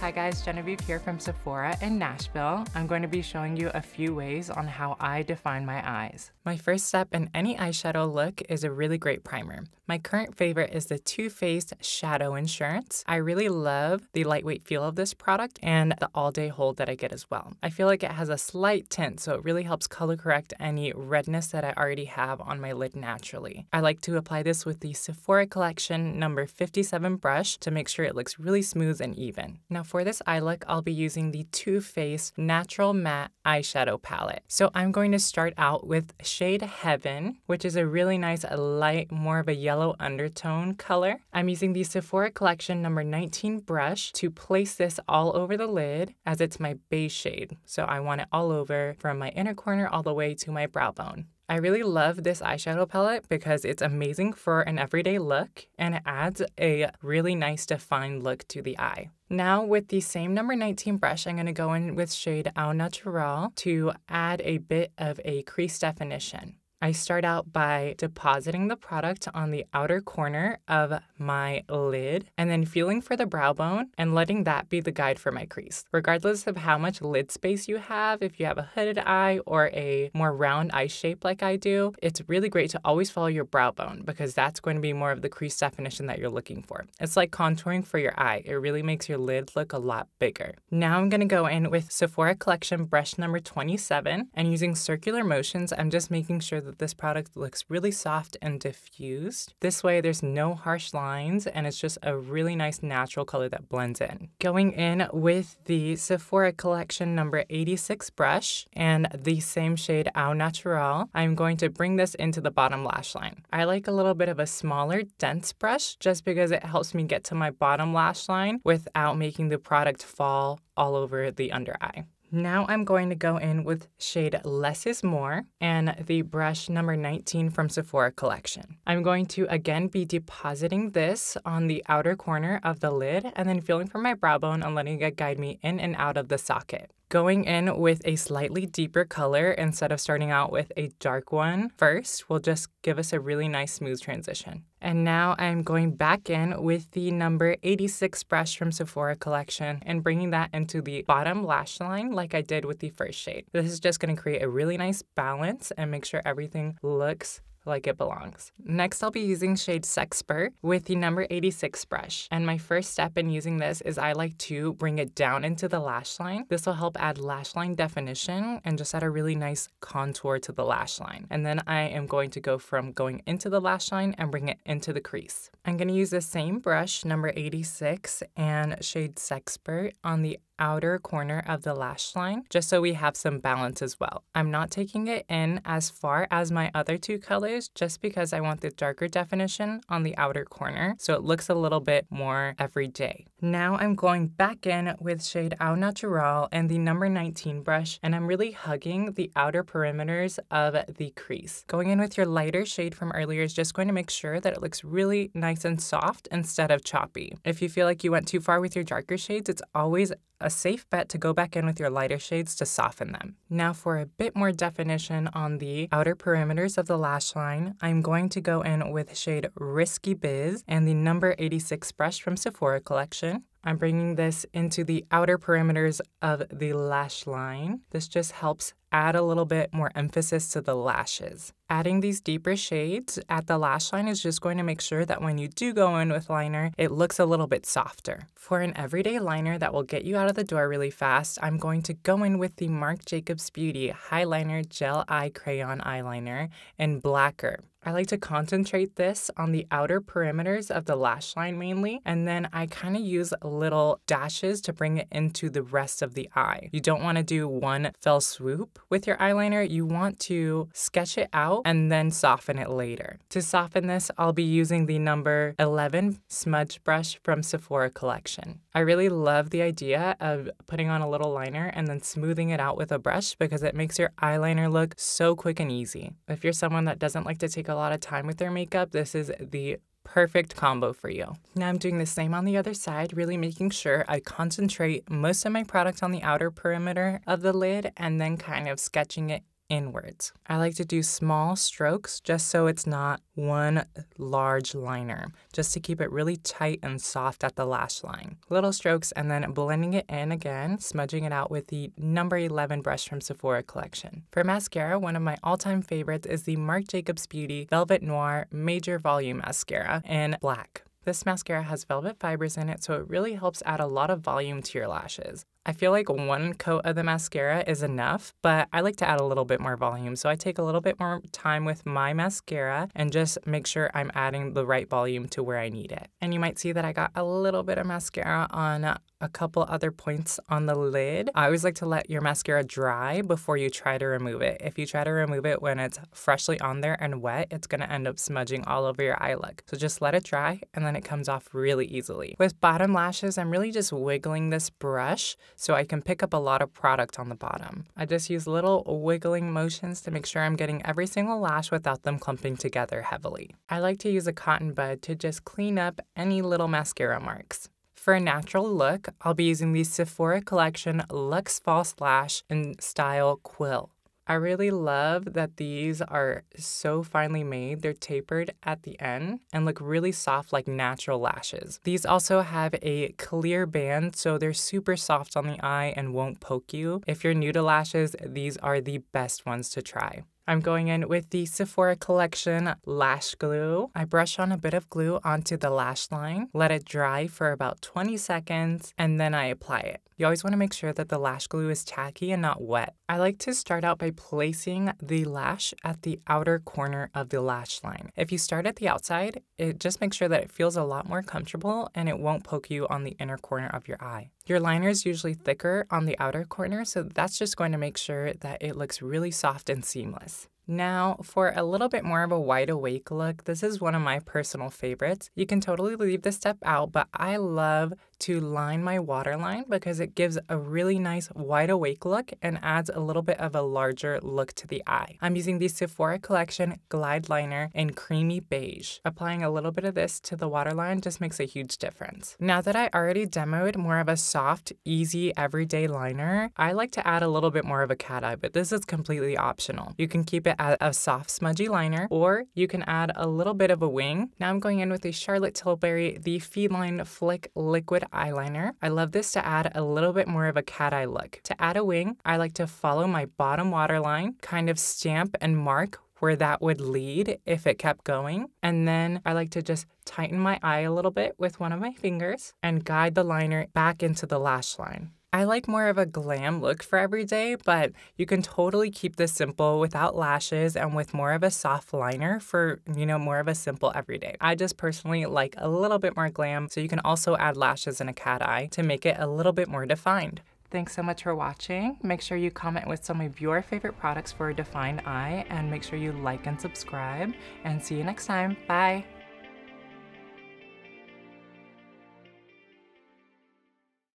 Hi guys, Genevieve here from Sephora in Nashville. I'm going to be showing you a few ways on how I define my eyes. My first step in any eyeshadow look is a really great primer. My current favorite is the Too Faced Shadow Insurance. I really love the lightweight feel of this product and the all-day hold that I get as well. I feel like it has a slight tint, so it really helps color correct any redness that I already have on my lid naturally. I like to apply this with the Sephora Collection number 57 brush to make sure it looks really smooth and even. Now for this eye look, I'll be using the Too Faced Natural Matte Eyeshadow Palette. So I'm going to start out with shade Heaven, which is a really nice light, more of a yellow undertone color. I'm using the Sephora Collection number 19 brush to place this all over the lid as it's my base shade. So I want it all over from my inner corner all the way to my brow bone. I really love this eyeshadow palette because it's amazing for an everyday look and it adds a really nice defined look to the eye. Now with the same number 19 brush, I'm going to go in with shade Au Naturel to add a bit of a crease definition. I start out by depositing the product on the outer corner of my lid and then feeling for the brow bone and letting that be the guide for my crease. Regardless of how much lid space you have, if you have a hooded eye or a more round eye shape like I do, it's really great to always follow your brow bone because that's going to be more of the crease definition that you're looking for. It's like contouring for your eye. It really makes your lid look a lot bigger. Now I'm going to go in with Sephora Collection brush number 27 and using circular motions, I'm just making sure that this product looks really soft and diffused. This way there's no harsh lines and it's just a really nice natural color that blends in. Going in with the Sephora Collection number 86 brush and the same shade Au Naturel, I'm going to bring this into the bottom lash line. I like a little bit of a smaller, dense brush just because it helps me get to my bottom lash line without making the product fall all over the under eye. Now I'm going to go in with shade Less is More and the brush number 19 from Sephora Collection. I'm going to again be depositing this on the outer corner of the lid and then feeling for my brow bone and letting it guide me in and out of the socket. Going in with a slightly deeper color instead of starting out with a dark one first will just give us a really nice smooth transition. And now I'm going back in with the number 86 brush from Sephora Collection and bringing that into the bottom lash line like I did with the first shade. This is just going to create a really nice balance and make sure everything looks like it belongs. Next, I'll be using shade Sexpert with the number 86 brush. And my first step in using this is I like to bring it down into the lash line. This will help add lash line definition and just add a really nice contour to the lash line. And then I am going to go from going into the lash line and bring it into the crease. I'm gonna use the same brush, number 86, and shade Sexpert on the outer corner of the lash line just so we have some balance as well. I'm not taking it in as far as my other two colors just because I want the darker definition on the outer corner so it looks a little bit more everyday. Now I'm going back in with shade Au Natural and the number 19 brush, and I'm really hugging the outer perimeters of the crease. Going in with your lighter shade from earlier is just going to make sure that it looks really nice and soft instead of choppy. If you feel like you went too far with your darker shades, it's always a safe bet to go back in with your lighter shades to soften them. Now for a bit more definition on the outer perimeters of the lash line, I'm going to go in with shade Risky Biz and the number 86 brush from Sephora Collection I'm bringing this into the outer perimeters of the lash line. This just helps add a little bit more emphasis to the lashes. Adding these deeper shades at the lash line is just going to make sure that when you do go in with liner, it looks a little bit softer. For an everyday liner that will get you out of the door really fast, I'm going to go in with the Marc Jacobs Beauty Highliner Gel Eye Crayon Eyeliner in Blacker. I like to concentrate this on the outer perimeters of the lash line mainly, and then I kind of use little dashes to bring it into the rest of the eye. You don't want to do one fell swoop with your eyeliner. You want to sketch it out and then soften it later. To soften this, I'll be using the number 11 smudge brush from Sephora Collection. I really love the idea of putting on a little liner and then smoothing it out with a brush because it makes your eyeliner look so quick and easy. If you're someone that doesn't like to take a lot of time with their makeup, this is the perfect combo for you. Now I'm doing the same on the other side, really making sure I concentrate most of my product on the outer perimeter of the lid and then kind of sketching it inwards. I like to do small strokes just so it's not one large liner, just to keep it really tight and soft at the lash line. Little strokes and then blending it in again, smudging it out with the number 11 brush from Sephora Collection. For mascara, one of my all-time favorites is the Marc Jacobs Beauty Velvet Noir Major Volume Mascara in black. This mascara has velvet fibers in it, so it really helps add a lot of volume to your lashes. I feel like one coat of the mascara is enough, but I like to add a little bit more volume. So I take a little bit more time with my mascara and just make sure I'm adding the right volume to where I need it. And you might see that I got a little bit of mascara on a couple other points on the lid. I always like to let your mascara dry before you try to remove it. If you try to remove it when it's freshly on there and wet, it's gonna end up smudging all over your eye look. So just let it dry and then it comes off really easily. With bottom lashes, I'm really just wiggling this brush so I can pick up a lot of product on the bottom. I just use little wiggling motions to make sure I'm getting every single lash without them clumping together heavily. I like to use a cotton bud to just clean up any little mascara marks. For a natural look, I'll be using the Sephora Collection Luxe False Lash in style Quill. I really love that these are so finely made. They're tapered at the end and look really soft like natural lashes. These also have a clear band, so they're super soft on the eye and won't poke you. If you're new to lashes, these are the best ones to try. I'm going in with the Sephora Collection Lash Glue. I brush on a bit of glue onto the lash line, let it dry for about 20 seconds, and then I apply it. You always want to make sure that the lash glue is tacky and not wet. I like to start out by placing the lash at the outer corner of the lash line. If you start at the outside, it just makes sure that it feels a lot more comfortable and it won't poke you on the inner corner of your eye. Your liner is usually thicker on the outer corner, so that's just going to make sure that it looks really soft and seamless. Now, for a little bit more of a wide awake look, this is one of my personal favorites. You can totally leave this step out, but I love to line my waterline because it gives a really nice wide awake look and adds a little bit of a larger look to the eye. I'm using the Sephora Collection Glide Liner in Creamy Beige. Applying a little bit of this to the waterline just makes a huge difference. Now that I already demoed more of a soft, easy, everyday liner, I like to add a little bit more of a cat eye, but this is completely optional. You can keep it add a soft smudgy liner, or you can add a little bit of a wing. Now I'm going in with the Charlotte Tilbury, the Feline Flick Liquid Eyeliner. I love this to add a little bit more of a cat eye look. To add a wing, I like to follow my bottom waterline, kind of stamp and mark where that would lead if it kept going. And then I like to just tighten my eye a little bit with one of my fingers and guide the liner back into the lash line. I like more of a glam look for every day, but you can totally keep this simple without lashes and with more of a soft liner for, you know, more of a simple everyday. I just personally like a little bit more glam, so you can also add lashes and a cat eye to make it a little bit more defined. Thanks so much for watching. Make sure you comment with some of your favorite products for a defined eye and make sure you like and subscribe and see you next time. Bye.